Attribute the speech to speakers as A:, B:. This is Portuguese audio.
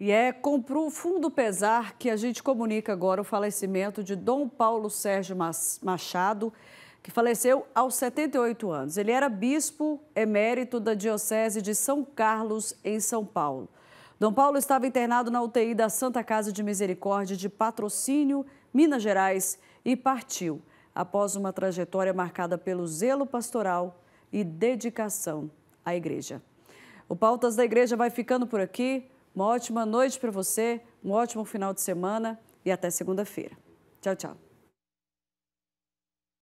A: E é com profundo pesar que a gente comunica agora o falecimento de Dom Paulo Sérgio Machado, que faleceu aos 78 anos. Ele era bispo emérito da Diocese de São Carlos, em São Paulo. Dom Paulo estava internado na UTI da Santa Casa de Misericórdia de Patrocínio, Minas Gerais, e partiu após uma trajetória marcada pelo zelo pastoral e dedicação à igreja. O Pautas da Igreja vai ficando por aqui. Uma ótima noite para você, um ótimo final de semana e até segunda-feira. Tchau, tchau.